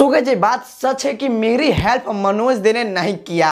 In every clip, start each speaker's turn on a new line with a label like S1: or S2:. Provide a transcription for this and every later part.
S1: सो गए बात सच है कि मेरी हेल्प मनोज दे ने नहीं किया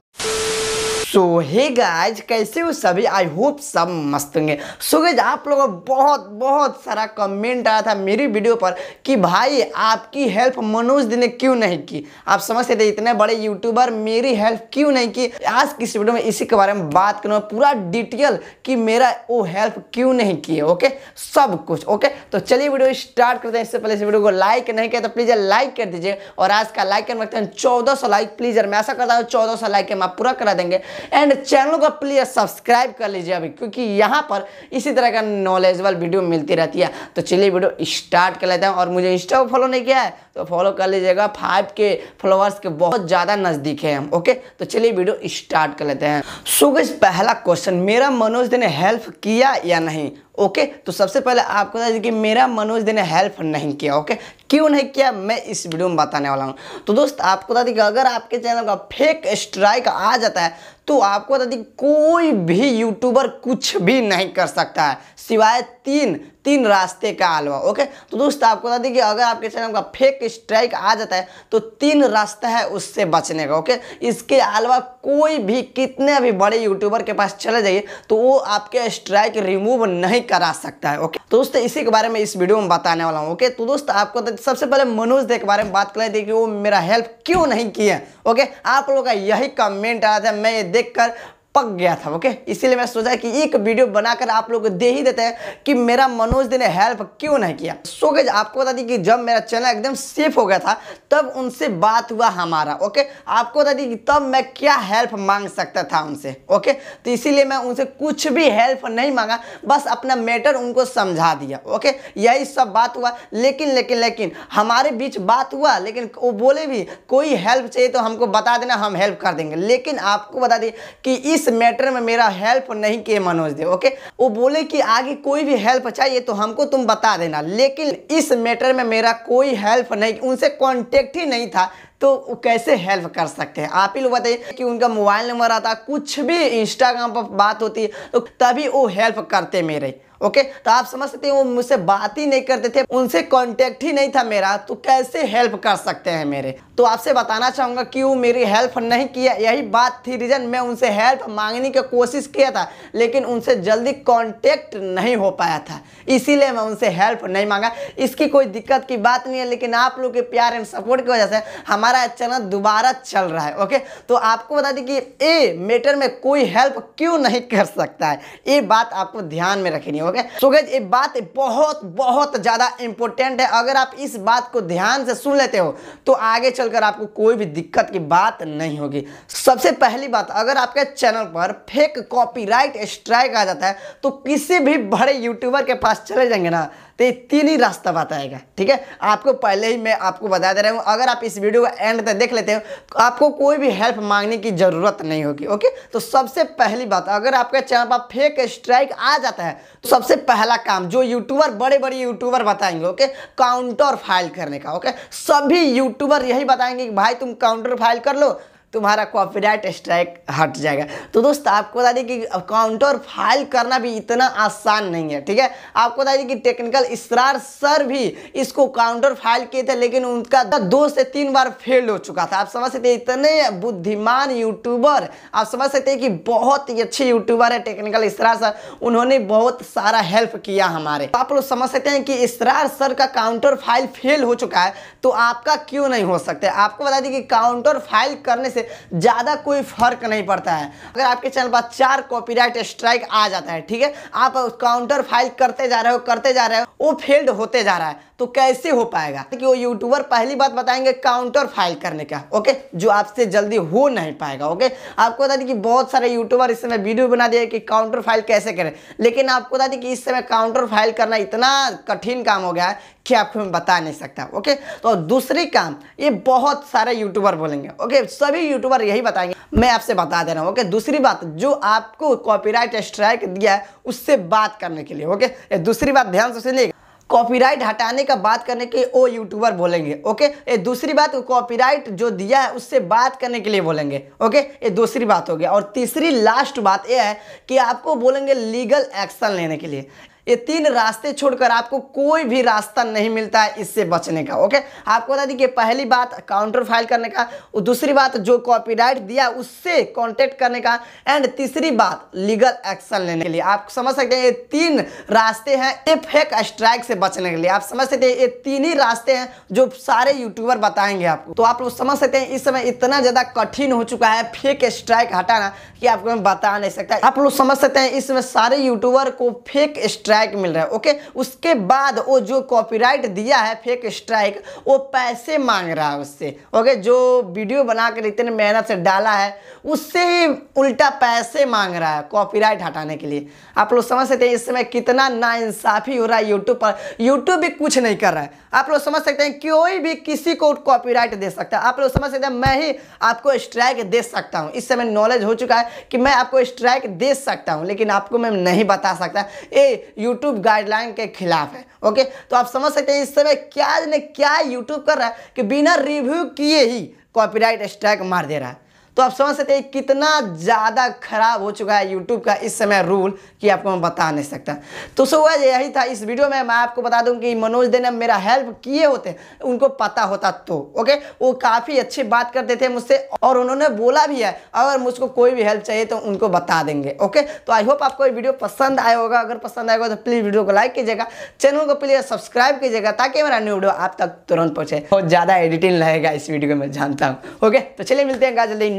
S1: सो हे गाइज कैसे हो सभी आई होप सब मस्त होंगे सो so, गाइज आप लोगों बहुत बहुत सारा कमेंट आया था मेरी वीडियो पर कि भाई आपकी हेल्प मनोज दी ने क्यों नहीं की आप समझते थे इतने बड़े यूट्यूबर मेरी हेल्प क्यों नहीं की आज किस वीडियो में इसी के बारे में बात करूँगा पूरा डिटेल कि मेरा वो हेल्प क्यों नहीं किए ओके सब कुछ ओके तो चलिए वीडियो स्टार्ट करते हैं इससे पहले इस वीडियो को लाइक नहीं किया तो प्लीज़ लाइक कर दीजिए और आज का लाइक करने वक्त चौदह सौ लाइक प्लीज़ मैं ऐसा करता हूँ चौदह सौ लाइक हम आप पूरा करा देंगे एंड चैनल को प्लीज सब्सक्राइब कर लीजिए अभी क्योंकि यहाँ पर इसी तरह का नॉलेजबल वीडियो मिलती रहती है तो चलिए वीडियो स्टार्ट कर लेते हैं और मुझे इंस्टा को फॉलो नहीं किया है तो फॉलो कर लीजिएगा फाइव के फॉलोअर्स के बहुत ज़्यादा नज़दीक है हम ओके तो चलिए वीडियो स्टार्ट कर लेते हैं सुबह पहला क्वेश्चन मेरा मनोज ने हेल्प किया या नहीं ओके तो सबसे पहले आपको बता दें कि मेरा मनोज ने हेल्प नहीं किया ओके क्यों नहीं किया मैं इस वीडियो में बताने वाला हूँ तो दोस्त आपको बता दें कि अगर आपके चैनल का फेक स्ट्राइक आ जाता है तो आपको बता दी कोई भी यूट्यूबर कुछ भी नहीं कर सकता है सिवाय तीन तीन रास्ते का हलवा ओके तो दोस्त आपको बता दी कि अगर आपके चैनल का फेक स्ट्राइक आ जाता है तो तीन रास्ता है उससे बचने का ओके इसके अलावा कोई भी कितने भी बड़े यूट्यूबर के पास चले जाइए तो वो आपके स्ट्राइक रिमूव नहीं करा सकता है ओके तो दोस्त इसी के बारे में इस वीडियो में बताने वाला हूँ ओके तो दोस्त आपको सबसे पहले मनोज दे के बारे में बात कर रहे कि वो मेरा हेल्प क्यों नहीं किया ओके आप लोगों का यही कमेंट आया था मैं ये देखकर पक गया था ओके इसीलिए मैं सोचा कि एक वीडियो बनाकर आप लोग दे ही देते हैं कि मेरा मनोज ने हेल्प क्यों नहीं किया सो गज आपको बता दी कि जब मेरा चैनल एकदम सेफ हो गया था तब उनसे बात हुआ हमारा ओके आपको बता दी कि तब मैं क्या हेल्प मांग सकता था उनसे ओके तो इसीलिए मैं उनसे कुछ भी हेल्प नहीं मांगा बस अपना मैटर उनको समझा दिया ओके यही सब बात हुआ लेकिन लेकिन लेकिन हमारे बीच बात हुआ लेकिन वो बोले भी कोई हेल्प चाहिए तो हमको बता देना हम हेल्प कर देंगे लेकिन आपको बता दें कि इस मैटर में मेरा हेल्प नहीं किए मनोज देव ओके वो बोले कि आगे कोई भी हेल्प चाहिए तो हमको तुम बता देना लेकिन इस मैटर में मेरा कोई हेल्प नहीं उनसे कॉन्टेक्ट ही नहीं था तो वो कैसे हेल्प कर सकते हैं आप ही लोग बताइए कि उनका मोबाइल नंबर आता कुछ भी इंस्टाग्राम पर बात होती है तो तभी वो हेल्प करते मेरे ओके तो आप समझ सकते हैं वो मुझसे बात ही नहीं करते थे उनसे कॉन्टेक्ट ही नहीं था मेरा तो कैसे हेल्प कर सकते हैं मेरे तो आपसे बताना चाहूँगा कि वो मेरी हेल्प नहीं किया यही बात थी रीज़न मैं उनसे हेल्प मांगने की कोशिश किया था लेकिन उनसे जल्दी कॉन्टेक्ट नहीं हो पाया था इसीलिए मैं उनसे हेल्प नहीं मांगा इसकी कोई दिक्कत की बात नहीं है लेकिन आप लोग के प्यार एंड सपोर्ट की वजह से हमारा चैनल दोबारा चल रहा है ओके तो आपको बता दें कि ए मैटर में कोई हेल्प क्यों नहीं कर सकता है ये बात आपको ध्यान में रखनी है ओके सो गैज ये बात बहुत बहुत ज़्यादा इंपॉर्टेंट है अगर आप इस बात को ध्यान से सुन लेते हो तो आगे चलकर आपको कोई भी दिक्कत की बात नहीं होगी सबसे पहली बात अगर आपके चैनल पर फेक कॉपीराइट स्ट्राइक आ जाता है तो किसी भी बड़े यूट्यूबर के पास चले जाएंगे ना तो ये तीन ही रास्ता बताएगा ठीक है आपको पहले ही मैं आपको बता दे रहा हूँ अगर आप इस वीडियो का एंड तक देख लेते हो तो आपको कोई भी हेल्प मांगने की ज़रूरत नहीं होगी ओके तो सबसे पहली बात अगर आपका चैनल पर फेक स्ट्राइक आ जाता है तो सबसे पहला काम जो यूट्यूबर बड़े बड़े यूट्यूबर बताएंगे ओके काउंटर फाइल करने का ओके सभी यूट्यूबर यही बताएंगे कि भाई तुम काउंटर फाइल कर लो तुम्हारा कॉपीराइट स्ट्राइक हट जाएगा तो दोस्त आपको बता दें कि काउंटर फाइल करना भी इतना आसान नहीं है ठीक है आपको बता दें कि टेक्निकल इसरार सर भी इसको काउंटर फाइल किए थे लेकिन उनका दो से तीन बार फेल हो चुका था आप समझ सकते इतने बुद्धिमान यूट्यूबर आप समझ सकते हैं कि बहुत ही अच्छे यूट्यूबर है टेक्निकल इसरार सर उन्होंने बहुत सारा हेल्प किया हमारे तो आप लोग समझ सकते हैं कि इसरार सर का काउंटर फाइल फेल हो चुका है तो आपका क्यों नहीं हो सकता आपको बता दें कि काउंटर फाइल करने से से ज़्यादा कोई फर्क नहीं पड़ता है अगर आपके चैनल पर चार कॉपीराइट स्ट्राइक आ जाता है ठीक है आप काउंटर फाइल करते जा रहे हो करते जा रहे हो वो फेल्ड होते जा रहा है तो कैसे हो पाएगा कि वो यूट्यूबर पहली बात बताएंगे काउंटर फाइल करने का ओके जो आपसे जल्दी हो नहीं पाएगा ओके आपको बता दी कि बहुत सारे यूट्यूबर इस समय वीडियो बना दिए कि काउंटर फाइल कैसे करें लेकिन आपको बता दी कि इस समय काउंटर फाइल करना इतना कठिन काम हो गया है कि आपको मैं बता नहीं सकता ओके तो दूसरी काम ये बहुत सारे यूट्यूबर बोलेंगे ओके सभी सभी यूट्यूबर यही बताएंगे मैं आपसे बता दे रहा हूँ ओके दूसरी बात जो आपको कॉपीराइट स्ट्राइक दिया है उससे बात करने के लिए ओके दूसरी बात ध्यान से सुनिएगा कॉपीराइट हटाने का बात करने के ओ यूट्यूबर बोलेंगे ओके ये दूसरी बात कॉपीराइट जो दिया है उससे बात करने के लिए बोलेंगे ओके ये दूसरी बात हो गया और तीसरी लास्ट बात ये है कि आपको बोलेंगे लीगल एक्शन लेने के लिए ये तीन रास्ते छोड़कर आपको कोई भी रास्ता नहीं मिलता है इससे बचने का ओके आपको बता दी कि पहली बात काउंटर फाइल करने का दूसरी बात जो कॉपीराइट दिया उससे कॉन्टेक्ट करने का एंड तीसरी बात लीगल एक्शन लेने के लिए आप समझ सकते हैं ये तीन रास्ते हैं ये फेक स्ट्राइक से बचने के लिए आप समझ सकते हैं ये तीन ही रास्ते हैं जो सारे यूट्यूबर बताएंगे आपको तो आप लोग समझ सकते हैं इस समय इतना ज़्यादा कठिन हो चुका है फेक स्ट्राइक हटाना कि आपको मैं बता नहीं सकता आप लोग समझ सकते हैं इसमें सारे यूट्यूबर को फेक स्ट्राइक स्ट्राइक मिल रहा है ओके उसके बाद वो जो कॉपीराइट दिया है फेक स्ट्राइक वो पैसे मांग रहा है उससे ओके जो वीडियो बनाकर इतने मेहनत से डाला है उससे ही उल्टा पैसे मांग रहा है कॉपीराइट हटाने के लिए आप लोग समझ सकते हैं इस समय कितना नाइंसाफ़ी हो रहा है यूट्यूब पर यूट्यूब भी कुछ नहीं कर रहा है आप लोग समझ सकते हैं कोई भी किसी को कॉपीराइट दे सकता है आप लोग समझ सकते हैं मैं ही आपको स्ट्राइक दे सकता हूँ इस समय नॉलेज हो चुका है कि मैं आपको स्ट्राइक दे सकता हूँ लेकिन आपको मैं नहीं बता सकता ए यूट्यूब गाइडलाइन के खिलाफ है ओके तो आप समझ सकते हैं इस समय क्या ने क्या यूट्यूब कर रहा है कि बिना रिव्यू किए ही कॉपीराइट स्ट्राइक मार दे रहा है तो आप समझ सकते हैं कितना ज़्यादा खराब हो चुका है यूट्यूब का इस समय रूल कि आपको मैं बता नहीं सकता तो सो वह यही था इस वीडियो में मैं आपको बता दूं कि मनोज देने मेरा हेल्प किए होते उनको पता होता तो ओके वो काफ़ी अच्छी बात करते थे मुझसे और उन्होंने बोला भी है अगर मुझको कोई भी हेल्प चाहिए तो उनको बता देंगे ओके तो आई होप आपको ये वीडियो पसंद आया होगा अगर पसंद आएगा तो प्लीज़ वीडियो को लाइक कीजिएगा चैनल को प्लीज़ सब्सक्राइब कीजिएगा ताकि मेरा न्यू वीडियो आप तक तुरंत पहुँचे बहुत ज़्यादा एडिटिंग रहेगा इस वीडियो में जानता हूँ ओके तो चलिए मिलते हैं जल्दी